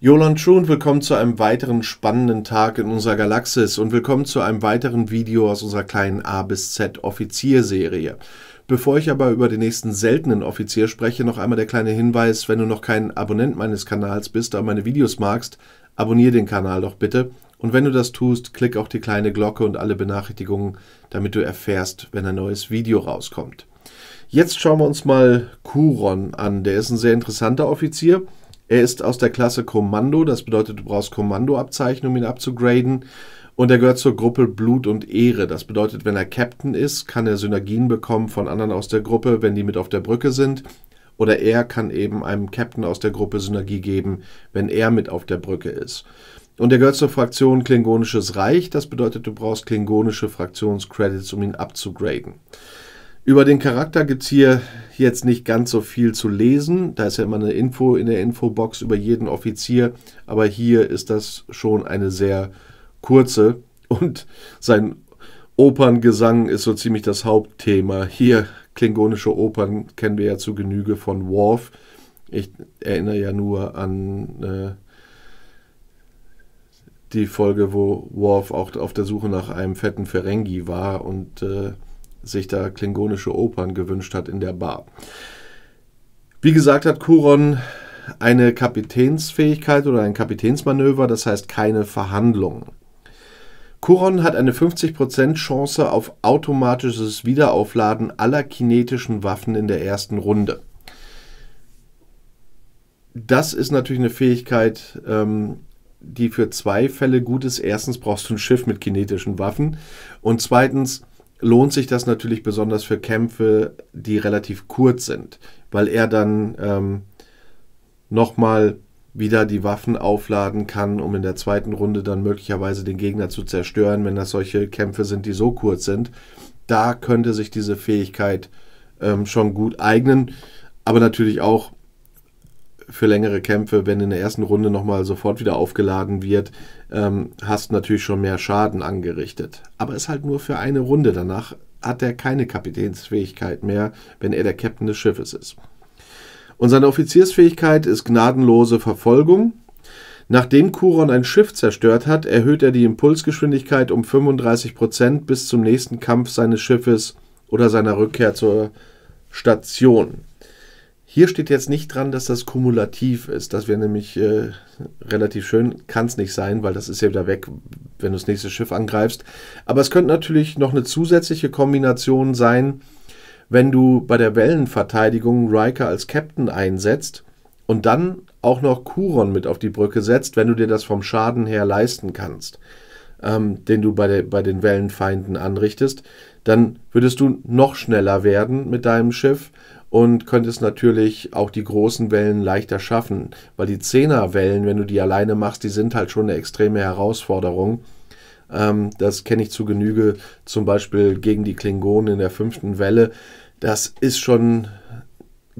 Jolan True und willkommen zu einem weiteren spannenden Tag in unserer Galaxis und willkommen zu einem weiteren Video aus unserer kleinen A bis Z Offizierserie. Bevor ich aber über den nächsten seltenen Offizier spreche, noch einmal der kleine Hinweis, wenn du noch kein Abonnent meines Kanals bist, aber meine Videos magst, abonniere den Kanal doch bitte. Und wenn du das tust, klick auch die kleine Glocke und alle Benachrichtigungen, damit du erfährst, wenn ein neues Video rauskommt. Jetzt schauen wir uns mal Kuron an. Der ist ein sehr interessanter Offizier. Er ist aus der Klasse Kommando, das bedeutet, du brauchst Kommandoabzeichen, um ihn abzugraden. Und er gehört zur Gruppe Blut und Ehre. Das bedeutet, wenn er Captain ist, kann er Synergien bekommen von anderen aus der Gruppe, wenn die mit auf der Brücke sind. Oder er kann eben einem Captain aus der Gruppe Synergie geben, wenn er mit auf der Brücke ist. Und er gehört zur Fraktion Klingonisches Reich. Das bedeutet, du brauchst klingonische Fraktionscredits, um ihn abzugraden. Über den Charakter gibt es hier jetzt nicht ganz so viel zu lesen. Da ist ja immer eine Info in der Infobox über jeden Offizier. Aber hier ist das schon eine sehr kurze und sein Operngesang ist so ziemlich das Hauptthema. Hier klingonische Opern kennen wir ja zu Genüge von Worf. Ich erinnere ja nur an äh, die Folge, wo Worf auch auf der Suche nach einem fetten Ferengi war und äh, sich da klingonische Opern gewünscht hat in der Bar. Wie gesagt hat Kuron eine Kapitänsfähigkeit oder ein Kapitänsmanöver, das heißt keine Verhandlungen. Kuron hat eine 50% Chance auf automatisches Wiederaufladen aller kinetischen Waffen in der ersten Runde. Das ist natürlich eine Fähigkeit, ähm, die für zwei Fälle gut ist. Erstens brauchst du ein Schiff mit kinetischen Waffen und zweitens lohnt sich das natürlich besonders für Kämpfe, die relativ kurz sind, weil er dann ähm, nochmal wieder die Waffen aufladen kann, um in der zweiten Runde dann möglicherweise den Gegner zu zerstören, wenn das solche Kämpfe sind, die so kurz sind. Da könnte sich diese Fähigkeit ähm, schon gut eignen, aber natürlich auch für längere Kämpfe, wenn in der ersten Runde nochmal sofort wieder aufgeladen wird, ähm, hast natürlich schon mehr Schaden angerichtet. Aber ist halt nur für eine Runde. Danach hat er keine Kapitänsfähigkeit mehr, wenn er der Captain des Schiffes ist. Und seine Offiziersfähigkeit ist gnadenlose Verfolgung. Nachdem Kuron ein Schiff zerstört hat, erhöht er die Impulsgeschwindigkeit um 35% bis zum nächsten Kampf seines Schiffes oder seiner Rückkehr zur Station. Hier steht jetzt nicht dran, dass das kumulativ ist. Das wäre nämlich äh, relativ schön. Kann es nicht sein, weil das ist ja wieder weg, wenn du das nächste Schiff angreifst. Aber es könnte natürlich noch eine zusätzliche Kombination sein, wenn du bei der Wellenverteidigung Riker als Captain einsetzt und dann auch noch Kuron mit auf die Brücke setzt, wenn du dir das vom Schaden her leisten kannst, ähm, den du bei, der, bei den Wellenfeinden anrichtest, dann würdest du noch schneller werden mit deinem Schiff und könntest natürlich auch die großen Wellen leichter schaffen, weil die Zehnerwellen, wenn du die alleine machst, die sind halt schon eine extreme Herausforderung. Ähm, das kenne ich zu Genüge, zum Beispiel gegen die Klingonen in der fünften Welle. Das ist schon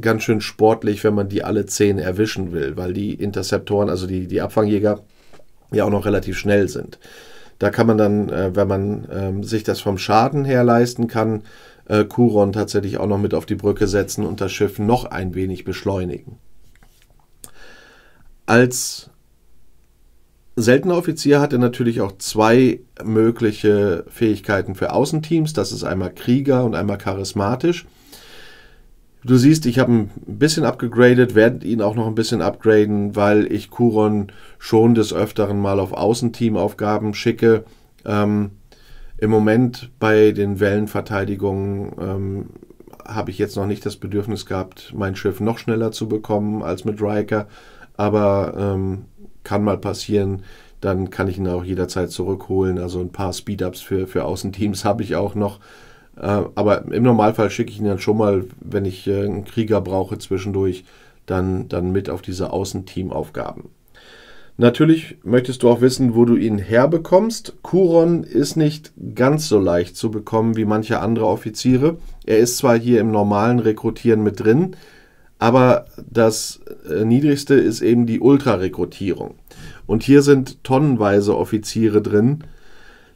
ganz schön sportlich, wenn man die alle zehn erwischen will, weil die Interceptoren, also die, die Abfangjäger, ja auch noch relativ schnell sind. Da kann man dann, äh, wenn man ähm, sich das vom Schaden her leisten kann, äh, Kuron tatsächlich auch noch mit auf die Brücke setzen und das Schiff noch ein wenig beschleunigen. Als seltener Offizier hat er natürlich auch zwei mögliche Fähigkeiten für Außenteams. Das ist einmal Krieger und einmal charismatisch. Du siehst, ich habe ein bisschen abgegradet, werde ihn auch noch ein bisschen upgraden, weil ich Kuron schon des Öfteren mal auf Außenteamaufgaben schicke. Ähm, im Moment bei den Wellenverteidigungen ähm, habe ich jetzt noch nicht das Bedürfnis gehabt, mein Schiff noch schneller zu bekommen als mit Riker. Aber ähm, kann mal passieren. Dann kann ich ihn auch jederzeit zurückholen. Also ein paar Speed-Ups für, für Außenteams habe ich auch noch. Äh, aber im Normalfall schicke ich ihn dann schon mal, wenn ich äh, einen Krieger brauche zwischendurch, dann, dann mit auf diese Außenteam-Aufgaben. Natürlich möchtest du auch wissen, wo du ihn herbekommst. Kuron ist nicht ganz so leicht zu bekommen wie manche andere Offiziere. Er ist zwar hier im normalen Rekrutieren mit drin, aber das äh, Niedrigste ist eben die Ultra-Rekrutierung. Und hier sind tonnenweise Offiziere drin.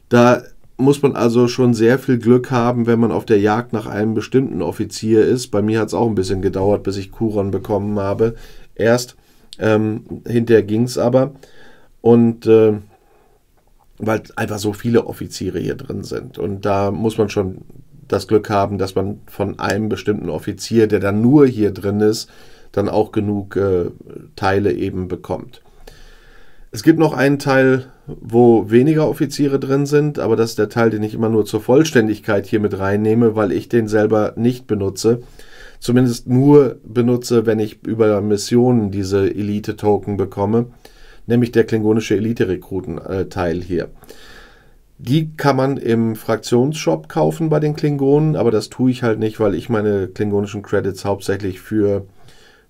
Da muss man also schon sehr viel Glück haben, wenn man auf der Jagd nach einem bestimmten Offizier ist. Bei mir hat es auch ein bisschen gedauert, bis ich Kuron bekommen habe. Erst ähm, hinterher ging es aber. Und äh, weil einfach so viele Offiziere hier drin sind. Und da muss man schon das Glück haben, dass man von einem bestimmten Offizier, der dann nur hier drin ist, dann auch genug äh, Teile eben bekommt. Es gibt noch einen Teil, wo weniger Offiziere drin sind, aber das ist der Teil, den ich immer nur zur Vollständigkeit hier mit reinnehme, weil ich den selber nicht benutze zumindest nur benutze, wenn ich über Missionen diese Elite-Token bekomme, nämlich der klingonische Elite-Rekruten-Teil äh, hier. Die kann man im Fraktionsshop kaufen bei den Klingonen, aber das tue ich halt nicht, weil ich meine klingonischen Credits hauptsächlich für,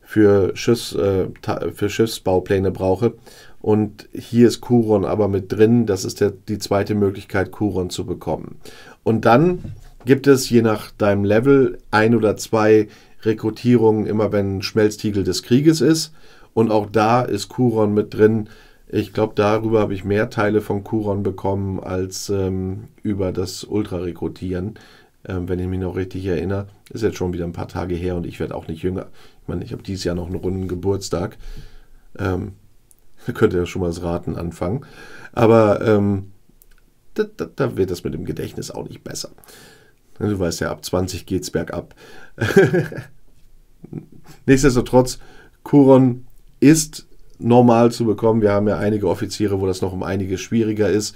für, Schiffs, äh, für Schiffsbaupläne brauche. Und hier ist Kuron aber mit drin. Das ist der, die zweite Möglichkeit, Kuron zu bekommen. Und dann gibt es je nach deinem Level ein oder zwei Rekrutierungen, immer wenn Schmelztiegel des Krieges ist. Und auch da ist Kuron mit drin. Ich glaube, darüber habe ich mehr Teile von Kuron bekommen als ähm, über das Ultra-Rekrutieren, ähm, wenn ich mich noch richtig erinnere. Ist jetzt schon wieder ein paar Tage her und ich werde auch nicht jünger. Ich meine, ich habe dieses Jahr noch einen runden Geburtstag. Ähm, könnt ihr ja schon mal das Raten anfangen. Aber ähm, da, da, da wird das mit dem Gedächtnis auch nicht besser. Ne, du weißt ja, ab 20 geht's bergab. Nichtsdestotrotz, Kuron ist normal zu bekommen. Wir haben ja einige Offiziere, wo das noch um einiges schwieriger ist.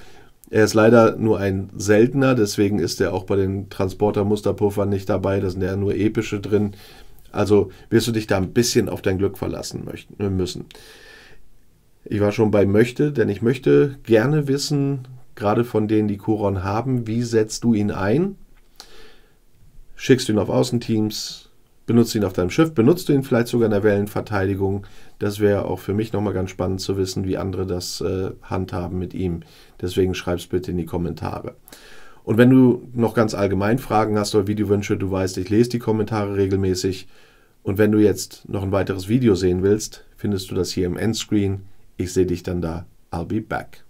Er ist leider nur ein seltener, deswegen ist er auch bei den Transporter-Musterpuffern nicht dabei. Da sind ja nur epische drin. Also wirst du dich da ein bisschen auf dein Glück verlassen möchten, äh, müssen. Ich war schon bei möchte, denn ich möchte gerne wissen, gerade von denen, die Kuron haben, wie setzt du ihn ein? schickst du ihn auf Außenteams, benutzt ihn auf deinem Schiff, benutzt du ihn vielleicht sogar in der Wellenverteidigung. Das wäre auch für mich nochmal ganz spannend zu wissen, wie andere das äh, handhaben mit ihm. Deswegen schreib's bitte in die Kommentare. Und wenn du noch ganz allgemein Fragen hast oder Videowünsche, du weißt, ich lese die Kommentare regelmäßig. Und wenn du jetzt noch ein weiteres Video sehen willst, findest du das hier im Endscreen. Ich sehe dich dann da. I'll be back.